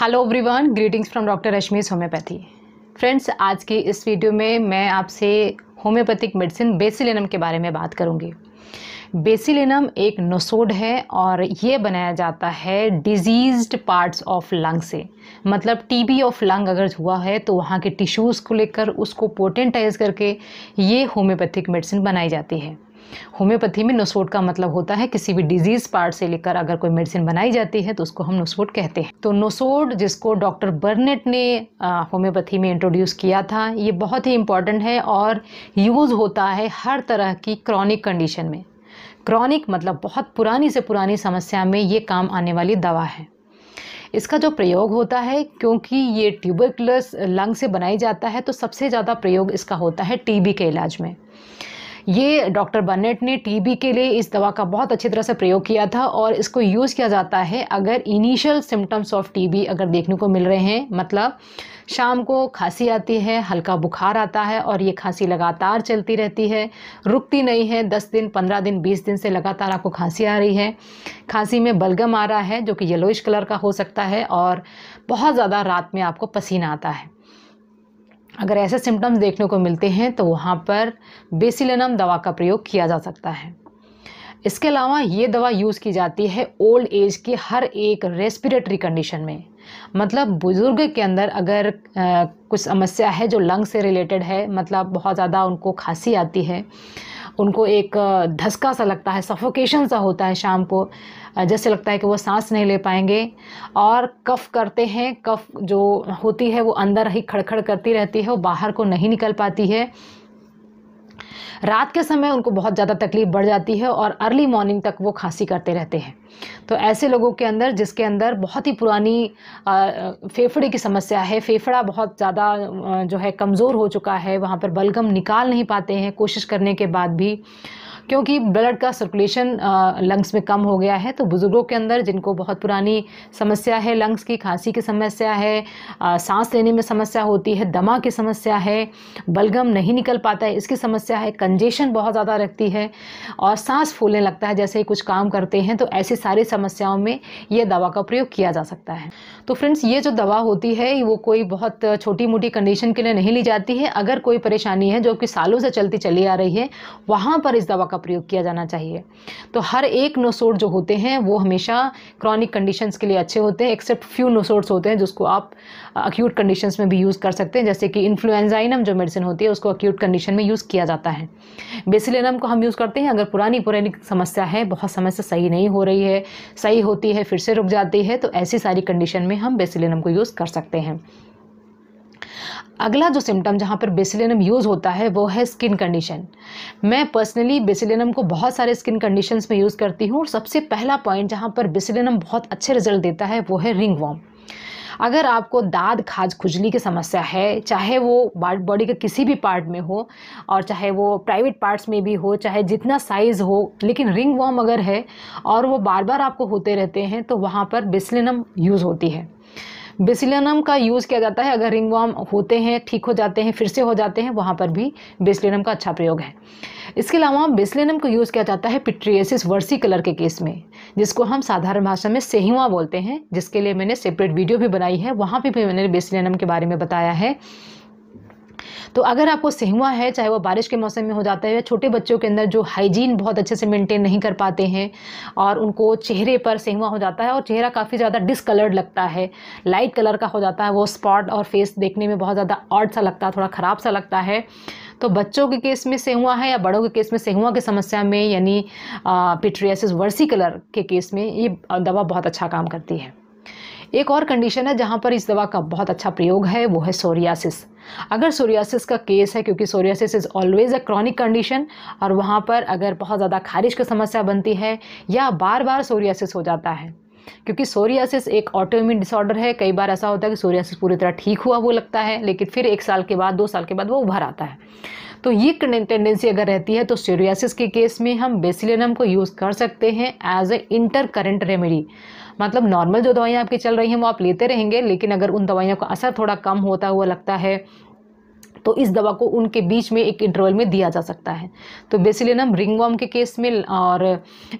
hello everyone greetings from doctor Rashmi's homeopathy friends आज की इस वीडियो में मैं आपसे होम्योपैथिक मेडिसिन बेसिलिनम के बारे में बात करूंगी बेसिलिनम एक नोसोड है और ये बनाया जाता है डिजीज्ड पार्ट्स ऑफ लंग से मतलब टीबी ऑफ लंग अगर हुआ है तो वहाँ के टिश्यूज़ को लेकर उसको पोटेंटाइज करके ये होम्योपैथिक मेडिसिन बनाई जाती है होम्योपैथी में नुस्फोट का मतलब होता है किसी भी डिजीज पार्ट से लेकर अगर कोई मेडिसिन बनाई जाती है तो उसको हम नुस्फोट कहते हैं तो नुसोड जिसको डॉक्टर बर्नेट ने होम्योपैथी में इंट्रोड्यूस किया था ये बहुत ही इंपॉर्टेंट है और यूज़ होता है हर तरह की क्रॉनिक कंडीशन में क्रॉनिक मतलब बहुत पुरानी से पुरानी समस्या में ये काम आने वाली दवा है इसका जो प्रयोग होता है क्योंकि ये ट्यूबरकुलस लंग से बनाई जाता है तो सबसे ज़्यादा प्रयोग इसका होता है टीबी के इलाज में ये डॉक्टर बर्नेट ने टीबी के लिए इस दवा का बहुत अच्छी तरह से प्रयोग किया था और इसको यूज़ किया जाता है अगर इनिशियल सिम्टम्स ऑफ टीबी अगर देखने को मिल रहे हैं मतलब शाम को खांसी आती है हल्का बुखार आता है और ये खांसी लगातार चलती रहती है रुकती नहीं है दस दिन पंद्रह दिन बीस दिन से लगातार आपको खांसी आ रही है खांसी में बलगम आ रहा है जो कि येलोइश कलर का हो सकता है और बहुत ज़्यादा रात में आपको पसीना आता है अगर ऐसे सिम्टम्स देखने को मिलते हैं तो वहाँ पर बेसिलेनम दवा का प्रयोग किया जा सकता है इसके अलावा ये दवा यूज़ की जाती है ओल्ड एज के हर एक रेस्पिरेटरी कंडीशन में मतलब बुज़ुर्ग के अंदर अगर आ, कुछ समस्या है जो लंग से रिलेटेड है मतलब बहुत ज़्यादा उनको खांसी आती है उनको एक धसका सा लगता है सफोकेशन सा होता है शाम को जैसे लगता है कि वो सांस नहीं ले पाएंगे और कफ़ करते हैं कफ़ जो होती है वो अंदर ही खड़खड़ करती रहती है वो बाहर को नहीं निकल पाती है रात के समय उनको बहुत ज़्यादा तकलीफ बढ़ जाती है और अर्ली मॉर्निंग तक वो खांसी करते रहते हैं तो ऐसे लोगों के अंदर जिसके अंदर बहुत ही पुरानी फेफड़े की समस्या है फेफड़ा बहुत ज़्यादा जो है कमज़ोर हो चुका है वहाँ पर बलगम निकाल नहीं पाते हैं कोशिश करने के बाद भी क्योंकि ब्लड का सर्कुलेशन लंग्स में कम हो गया है तो बुज़ुर्गों के अंदर जिनको बहुत पुरानी समस्या है लंग्स की खांसी की समस्या है सांस लेने में समस्या होती है दमा की समस्या है बलगम नहीं निकल पाता है इसकी समस्या है कंजेशन बहुत ज़्यादा रखती है और सांस फूलने लगता है जैसे ही कुछ काम करते हैं तो ऐसी सारी समस्याओं में यह दवा का प्रयोग किया जा सकता है तो फ्रेंड्स ये जो दवा होती है वो कोई बहुत छोटी मोटी कंडीशन के लिए नहीं ली जाती है अगर कोई परेशानी है जो कि सालों से चलती चली आ रही है वहाँ पर इस दवा का का प्रयोग किया जाना चाहिए तो हर एक नोसोड जो होते हैं वो हमेशा क्रॉनिक कंडीशंस के लिए अच्छे होते हैं एक्सेप्ट फ्यू नोसोड्स होते हैं जिसको आप अक्यूट कंडीशंस में भी यूज़ कर सकते हैं जैसे कि इन्फ्लुएंजाइनम जो मेडिसिन होती है उसको अक्यूट कंडीशन में यूज़ किया जाता है बेसिलेनम को हम यूज़ करते हैं अगर पुरानी पुरानी समस्या है बहुत समस्या सही नहीं हो रही है सही होती है फिर से रुक जाती है तो ऐसी सारी कंडीशन में हम बेसिलेनम को यूज़ कर सकते हैं अगला जो सिम्टम जहाँ पर बेसिलिनम यूज़ होता है वो है स्किन कंडीशन मैं पर्सनली बेसिलिनम को बहुत सारे स्किन कंडीशंस में यूज़ करती हूँ और सबसे पहला पॉइंट जहाँ पर बेसिलिनम बहुत अच्छे रिजल्ट देता है वो है रिंग वॉम अगर आपको दाद खाज खुजली की समस्या है चाहे वो बॉडी के किसी भी पार्ट में हो और चाहे वो प्राइवेट पार्ट्स में भी हो चाहे जितना साइज़ हो लेकिन रिंग वॉम अगर है और वो बार बार आपको होते रहते हैं तो वहाँ पर बेसिलेनम यूज़ होती है बेसिलिनम का यूज़ किया जाता है अगर रिंगवाम होते हैं ठीक हो जाते हैं फिर से हो जाते हैं वहाँ पर भी बेसिलिनम का अच्छा प्रयोग है इसके अलावा बेसिलिनम का यूज़ किया जाता है पिट्रियसिस वर्सी कलर के केस में जिसको हम साधारण भाषा में सेहिवा बोलते हैं जिसके लिए मैंने सेपरेट वीडियो भी बनाई है वहाँ पर भी मैंने बेसिलिनम के बारे में बताया है तो अगर आपको सेहुआ है चाहे वो बारिश के मौसम में हो जाता है या छोटे बच्चों के अंदर जो हाइजीन बहुत अच्छे से मेंटेन नहीं कर पाते हैं और उनको चेहरे पर सेहुआ हो जाता है और चेहरा काफ़ी ज़्यादा डिसकलर्ड लगता है लाइट कलर का हो जाता है वो स्पॉट और फेस देखने में बहुत ज़्यादा ऑड सा लगता है थोड़ा ख़राब सा लगता है तो बच्चों के केस में सेहुआ है या बड़ों के केस में सेहुआ की समस्या में यानी पिट्रियासिस वर्सी कलर के केस में ये दवा बहुत अच्छा काम करती है एक और कंडीशन है जहाँ पर इस दवा का बहुत अच्छा प्रयोग है वो है सोरियासिस अगर सोरियासिस का केस है क्योंकि psoriasis is always a chronic condition और वहाँ पर अगर बहुत ज़्यादा खारिश की समस्या बनती है या बार बार सोरियासिस हो जाता है क्योंकि सोरियासिस एक ऑटोइम्यून डिसऑर्डर है कई बार ऐसा होता है कि सोरियासिस पूरी तरह ठीक हुआ वो लगता है लेकिन फिर एक साल के बाद दो साल के बाद वो उभर आता है तो ये टेंडेंसी अगर रहती है तो सोरियासिस के केस में हम बेसिलिनम को यूज़ कर सकते हैं as a intercurrent remedy मतलब नॉर्मल जो दवाइयाँ आपकी चल रही हैं वो आप लेते रहेंगे लेकिन अगर उन दवाइयों का असर थोड़ा कम होता हुआ लगता है तो इस दवा को उनके बीच में एक इंटरवल में दिया जा सकता है तो बेसिलिनम रिंगवॉम के केस में और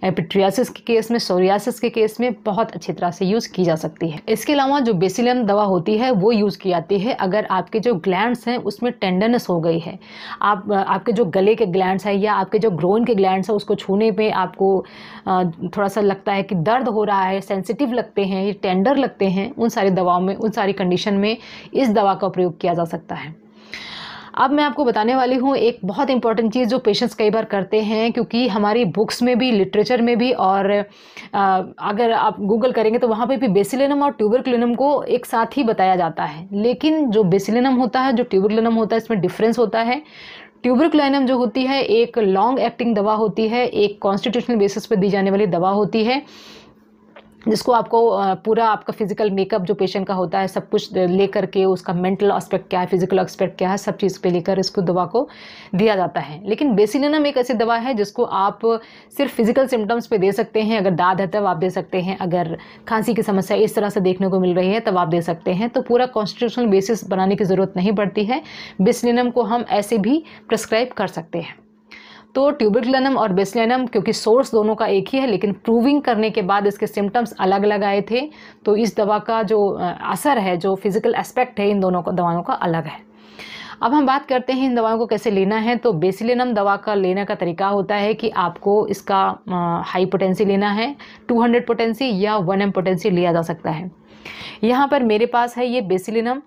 पिट्रियासिस के केस में सोरियासिस के केस में बहुत अच्छी तरह से यूज़ की जा सकती है इसके अलावा जो बेसिलियम दवा होती है वो यूज़ की जाती है अगर आपके जो ग्लैंड्स हैं उसमें टेंडरनेस हो गई है आप आपके जो गले के ग्लैंड्स हैं या आपके जो ग्रोन के ग्लैंड्स हैं उसको छूने पर आपको थोड़ा सा लगता है कि दर्द हो रहा है सेंसिटिव लगते हैं टेंडर लगते हैं उन सारी दवाओं में उन सारी कंडीशन में इस दवा का प्रयोग किया जा सकता है अब मैं आपको बताने वाली हूँ एक बहुत इंपॉर्टेंट चीज़ जो पेशेंट्स कई बार करते हैं क्योंकि हमारी बुक्स में भी लिटरेचर में भी और आ, अगर आप गूगल करेंगे तो वहाँ पे भी बेसिलिनम और ट्यूबरक्लिनम को एक साथ ही बताया जाता है लेकिन जो बेसिलिनम होता है जो ट्यूबरक्लिनम होता है इसमें डिफरेंस होता है ट्यूबरक्लाइनम जो होती है एक लॉन्ग एक्टिंग दवा होती है एक कॉन्स्टिट्यूशनल बेसिस पर दी जाने वाली दवा होती है जिसको आपको पूरा आपका फिजिकल मेकअप जो पेशेंट का होता है सब कुछ लेकर के उसका मेंटल एस्पेक्ट क्या है फिजिकल एस्पेक्ट क्या है सब चीज़ पे लेकर इसको दवा को दिया जाता है लेकिन बेसिलिनम एक ऐसी दवा है जिसको आप सिर्फ फिजिकल सिम्टम्स पे दे सकते हैं अगर दाद है तब आप दे सकते हैं अगर खांसी की समस्या इस तरह से देखने को मिल रही है तब आप दे सकते हैं तो पूरा कॉन्स्टिट्यूशनल बेसिस बनाने की ज़रूरत नहीं पड़ती है बेसिलिनम को हम ऐसे भी प्रिस्क्राइब कर सकते हैं तो ट्यूबिकलनम और बेसिलिनम क्योंकि सोर्स दोनों का एक ही है लेकिन प्रूविंग करने के बाद इसके सिम्टम्स अलग अलग आए थे तो इस दवा का जो असर है जो फिज़िकल एस्पेक्ट है इन दोनों का दवाओं का अलग है अब हम बात करते हैं इन दवाओं को कैसे लेना है तो बेसिलिनम दवा का लेने का तरीका होता है कि आपको इसका हाई पोटेंसी लेना है 200 पोटेंसी या 1 एम पोटेंसी लिया जा सकता है यहाँ पर मेरे पास है ये बेसिलिनम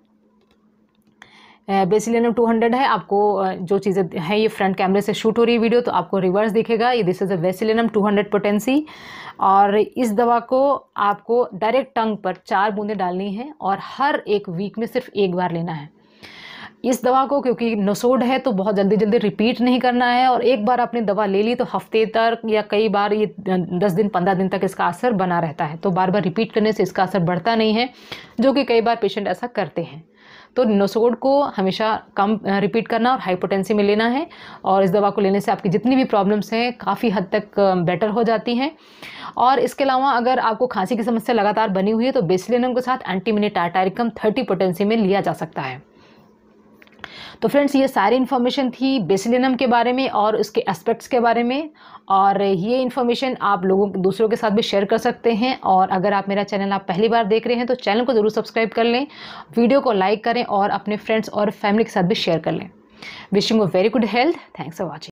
टू हंड्रेड है आपको जो चीज़ें हैं ये फ्रंट कैमरे से शूट हो रही है वीडियो तो आपको रिवर्स दिखेगा ये this is a bacillinum hundred potency और इस दवा को आपको डायरेक्ट टंग पर चार बूंदें डालनी हैं और हर एक वीक में सिर्फ एक बार लेना है इस दवा को क्योंकि नसोड है तो बहुत जल्दी जल्दी रिपीट नहीं करना है और एक बार आपने दवा ले ली तो हफ्ते तक या कई बार ये दस दिन पंद्रह दिन तक इसका असर बना रहता है तो बार बार रिपीट करने से इसका असर बढ़ता नहीं है जो कि कई बार पेशेंट ऐसा करते हैं तो नोसोड को हमेशा कम रिपीट करना और हाइपोटेंसी में लेना है और इस दवा को लेने से आपकी जितनी भी प्रॉब्लम्स हैं काफ़ी हद तक बेटर हो जाती हैं और इसके अलावा अगर आपको खांसी की समस्या लगातार बनी हुई है तो बेसिलिनम के साथ एंटीमिनी टाटारिकम थर्टी पोटेंसी में लिया जा सकता है तो फ्रेंड्स ये सारी इन्फॉर्मेशन थी बेसिलिनम के बारे में और उसके एस्पेक्ट्स के बारे में और ये इन्फॉर्मेशन आप लोगों दूसरों के साथ भी शेयर कर सकते हैं और अगर आप मेरा चैनल आप पहली बार देख रहे हैं तो चैनल को ज़रूर सब्सक्राइब कर लें वीडियो को लाइक करें और अपने फ्रेंड्स और फैमिली के साथ भी शेयर कर लें wishing very good health thanks for watching